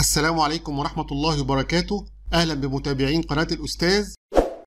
السلام عليكم ورحمة الله وبركاته أهلا بمتابعين قناة الأستاذ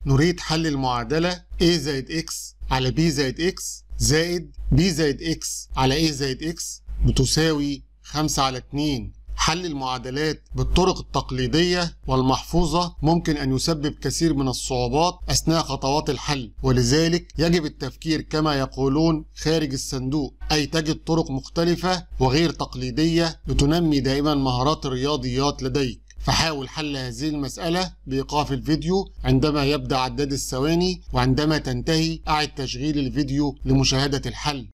نريد حل المعادلة A زائد X على B زائد X زائد B زائد X على A زائد X بتساوي 5 على 2 حل المعادلات بالطرق التقليدية والمحفوظة ممكن أن يسبب كثير من الصعوبات أثناء خطوات الحل ولذلك يجب التفكير كما يقولون خارج الصندوق أي تجد طرق مختلفة وغير تقليدية لتنمي دائما مهارات الرياضيات لديك فحاول حل هذه المسألة بإيقاف الفيديو عندما يبدأ عداد الثواني وعندما تنتهي أعد تشغيل الفيديو لمشاهدة الحل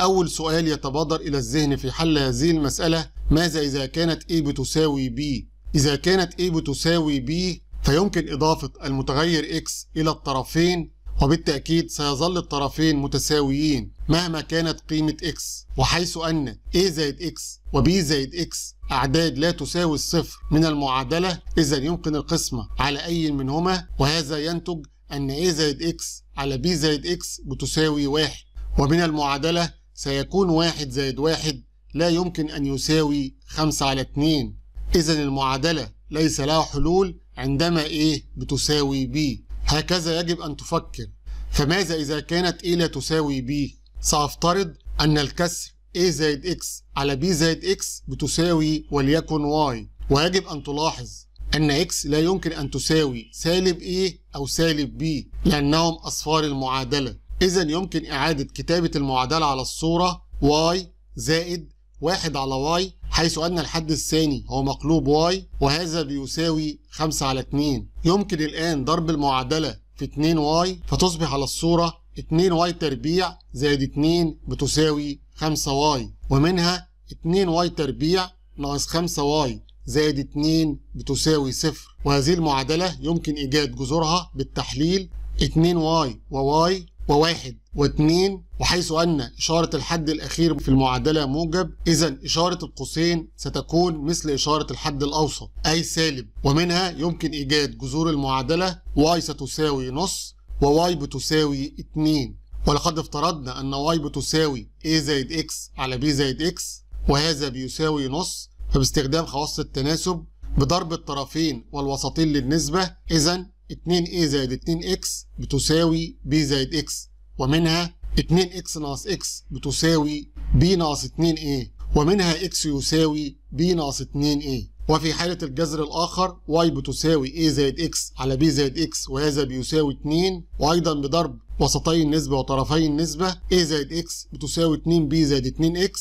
أول سؤال يتبادر إلى الذهن في حل هذه المسألة ماذا إذا كانت A بتساوي B؟ إذا كانت A بتساوي B فيمكن إضافة المتغير X إلى الطرفين وبالتأكيد سيظل الطرفين متساويين مهما كانت قيمة X وحيث أن A زائد X و B زائد X أعداد لا تساوي الصفر من المعادلة إذا يمكن القسمة على أي منهما وهذا ينتج أن A زائد X على B زائد X بتساوي واحد ومن المعادلة سيكون واحد زائد واحد لا يمكن أن يساوي خمسة على اتنين إذا المعادلة ليس لها حلول عندما A بتساوي B هكذا يجب أن تفكر فماذا إذا كانت A لا تساوي B؟ سأفترض أن الكسر A زائد X على B زائد X بتساوي وليكن Y ويجب أن تلاحظ أن X لا يمكن أن تساوي سالب A أو سالب B لأنهم أصفار المعادلة إذا يمكن إعادة كتابة المعادلة على الصورة y زائد 1 على y حيث أن الحد الثاني هو مقلوب y وهذا بيساوي 5 على 2 يمكن الآن ضرب المعادلة في 2y فتصبح على الصورة 2y تربيع زائد 2 بتساوي 5y ومنها 2y تربيع ناقص 5y زائد 2 بتساوي 0 وهذه المعادلة يمكن إيجاد جذورها بالتحليل 2y و وواحد واثنين وحيث أن إشارة الحد الأخير في المعادلة موجب إذا إشارة القوسين ستكون مثل إشارة الحد الأوسط أي سالب ومنها يمكن إيجاد جذور المعادلة y ستساوي نص وواي بتساوي 2 ولقد افترضنا أن y بتساوي a زائد x على b زائد x وهذا بيساوي نص فباستخدام خواص التناسب بضرب الطرفين والوسطين للنسبة إذا 2a زائد 2x بتساوي b زائد x ومنها 2x ناقص x بتساوي b ناقص 2a ومنها x يساوي b ناقص 2a وفي حالة الجذر الآخر y بتساوي a زائد x على b زائد x وهذا بيساوي 2 وأيضا بضرب وسطي النسبة وطرفي النسبة a زائد x بتساوي 2b زائد 2x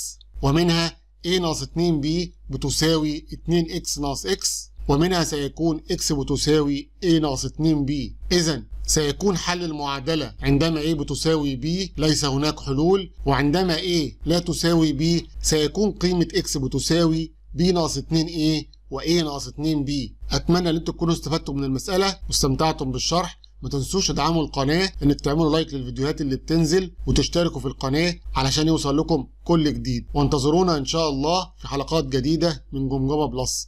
ومنها a ناقص 2b بتساوي 2x ناقص x ومنها سيكون x بتساوي a ناقص 2b إذا سيكون حل المعادلة عندما A بتساوي B ليس هناك حلول وعندما A لا تساوي B سيكون قيمة X بتساوي B ناقص 2A و A ناقص 2B أتمنى إن أنتم تكونوا استفدتم من المسألة واستمتعتم بالشرح ما تنسوش تدعموا القناة انك تعملوا لايك للفيديوهات اللي بتنزل وتشتركوا في القناة علشان يوصل لكم كل جديد وانتظرونا ان شاء الله في حلقات جديدة من جمجمة بلس